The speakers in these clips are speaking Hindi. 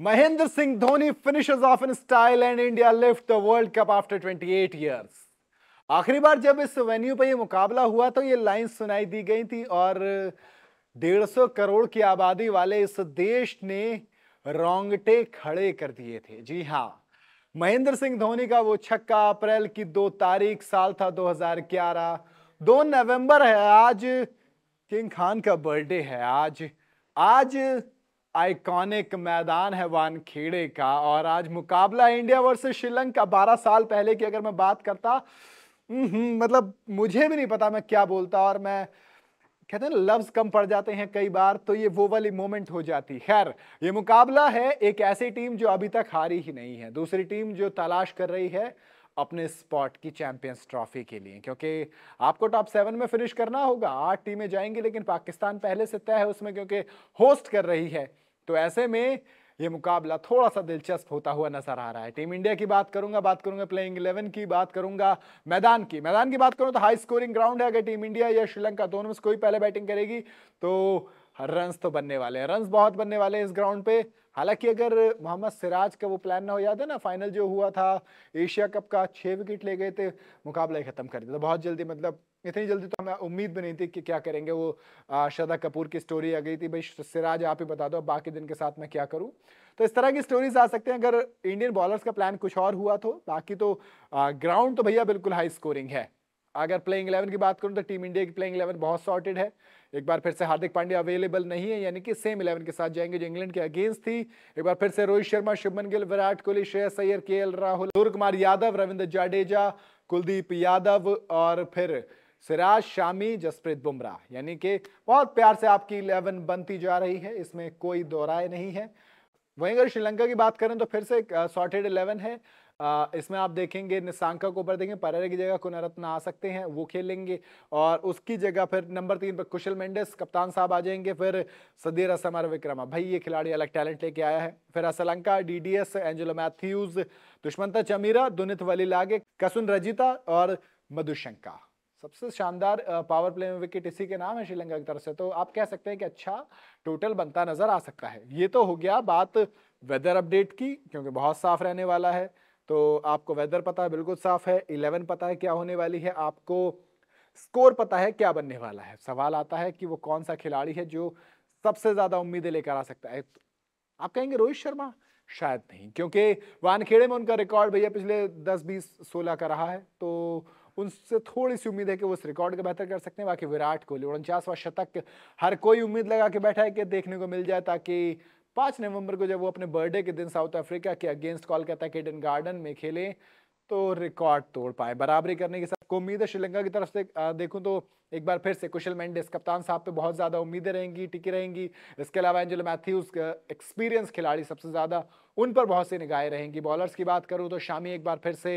Mahendra Singh Dhoni finishes off in style and India lift the World Cup after 28 years. आखिरी बार जब इस वेन्यू पर यह मुकाबला हुआ तो ये लाइन सुनाई दी गई थी और 150 करोड़ की आबादी वाले इस देश ने रोंगटे खड़े कर दिए थे जी हाँ महेंद्र सिंह धोनी का वो छक्का अप्रैल की दो तारीख साल था 2011 दो नवंबर है आज किंग खान का बर्थडे है आज आज आइकॉनिक मैदान है वानखेड़े का और आज मुकाबला इंडिया वर्सेस श्रीलंका 12 साल पहले की अगर मैं बात करता मतलब मुझे भी नहीं पता मैं क्या बोलता और मैं कहते हैं लफ्ज कम पड़ जाते हैं कई बार तो ये वो वाली मोमेंट हो जाती खैर ये मुकाबला है एक ऐसी टीम जो अभी तक हारी ही नहीं है दूसरी टीम जो तलाश कर रही है अपने स्पॉट की चैंपियंस ट्रॉफी के लिए क्योंकि आपको टॉप सेवन में फिनिश करना होगा आठ टीमें जाएंगी लेकिन पाकिस्तान पहले से तय है उसमें क्योंकि होस्ट कर रही है तो ऐसे में ये मुकाबला थोड़ा सा दिलचस्प होता हुआ नजर आ रहा है टीम इंडिया की बात करूंगा बात करूंगा प्लेइंग इलेवन की बात करूंगा मैदान की मैदान की बात करूँ तो हाई स्कोरिंग ग्राउंड है अगर टीम इंडिया या श्रीलंका दोनों में कोई पहले बैटिंग करेगी तो रन्स तो बनने वाले हैं रन बहुत बनने वाले हैं इस ग्राउंड पे हालांकि अगर मोहम्मद सिराज का वो प्लान ना हो याद है ना फाइनल जो हुआ था एशिया कप का छः विकेट ले गए थे मुकाबला ही ख़त्म कर दिया तो बहुत जल्दी मतलब इतनी जल्दी तो हमें उम्मीद भी नहीं थी कि क्या करेंगे वो श्रद्धा कपूर की स्टोरी आ गई थी भाई सिराज आप ही बता दो बाकी दिन के साथ मैं क्या करूँ तो इस तरह की स्टोरीज आ सकते हैं अगर इंडियन बॉलर्स का प्लान कुछ और हुआ तो बाकी तो ग्राउंड तो भैया बिल्कुल हाई स्कोरिंग है अगर प्लेइंग इलेवन की बात करूँ तो टीम इंडिया की प्लेइंग इलेवन बहुत सॉर्टेड है एक बार फिर से हार्दिक पांड्या अवेलेबल नहीं है यानी कि सेम इलेवन के साथ जाएंगे जो इंग्लैंड के अगेंस्ट थी एक बार फिर से रोहित शर्मा शुभमन गिल विराट कोहली श्रेयस अय्यर के राहुल सूर्य कुमार यादव रविंद्र जाडेजा कुलदीप यादव और फिर सिराज शामी जसप्रीत बुमराह यानी कि बहुत प्यार से आपकी इलेवन बनती जा रही है इसमें कोई दोराय नहीं है वहीं अगर श्रीलंका की बात करें तो फिर से सॉर्टेड इलेवन है इसमें आप देखेंगे निशांका को ऊपर देखेंगे परेरे की जगह कुनरत्न आ सकते हैं वो खेलेंगे और उसकी जगह फिर नंबर तीन पर कुशल मेंडिस कप्तान साहब आ जाएंगे फिर सदीर असमर विक्रमा भाई ये खिलाड़ी अलग टैलेंट लेके आया है फिर Asalanka D D S Angelo Mathews Dushmantha Chameera Dunith Wellalage Kasun Rajitha और मधुशंका सबसे शानदार पावर प्ले में विकेट इसी के नाम है श्रीलंका की तरफ से तो आप कह सकते हैं कि अच्छा टोटल बनता नजर आ सकता है ये तो हो गया बात वेदर अपडेट की क्योंकि बहुत साफ रहने वाला है तो आपको वेदर पता है बिल्कुल साफ है इलेवन पता है क्या होने वाली है आपको स्कोर पता है क्या बनने वाला है सवाल आता है कि वो कौन सा खिलाड़ी है जो सबसे ज़्यादा उम्मीदें लेकर आ सकता है आप कहेंगे रोहित शर्मा शायद नहीं क्योंकि वानखेड़े में उनका रिकॉर्ड भैया पिछले दस बीस सोलह का रहा है तो उनसे थोड़ी सी उम्मीद है कि वो उस रिकॉर्ड को बेहतर कर सकते हैं बाकी विराट कोहली उनचासवा शतक हर कोई उम्मीद लगा के बैठा है कि देखने को मिल जाए ताकि पाँच नवंबर को जब वो अपने बर्थडे के दिन साउथ अफ्रीका के अगेंस्ट कोलकाता के इडन गार्डन में खेले तो रिकॉर्ड तोड़ पाए बराबरी करने के साथ को उम्मीद है श्रीलंका की तरफ से देखूँ तो एक बार फिर से कुशल मेंडिस कप्तान साहब पे बहुत ज़्यादा उम्मीदें रहेंगी टिकी रहेंगी इसके अलावा एंजलो मैथ्यूज एक्सपीरियंस खिलाड़ी सबसे ज़्यादा उन पर बहुत सी निगाहें रहेंगी बॉलर्स की बात करूँ तो शामी एक बार फिर से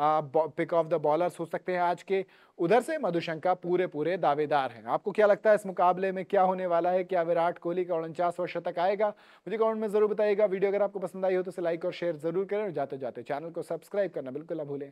पिक ऑफ द बॉलर्स हो सकते हैं आज के उधर से मधुशंका पूरे पूरे दावेदार हैं आपको क्या लगता है इस मुकाबले में क्या होने वाला है क्या विराट कोहली का उनचासवा शतक आएगा मुझे कमेंट में ज़रूर बताइएगा वीडियो अगर आपको पसंद आई हो तो इसे लाइक और शेयर ज़रूर करें और जाते जाते चैनल को सब्सक्राइब करना बिल्कुल ना भूलें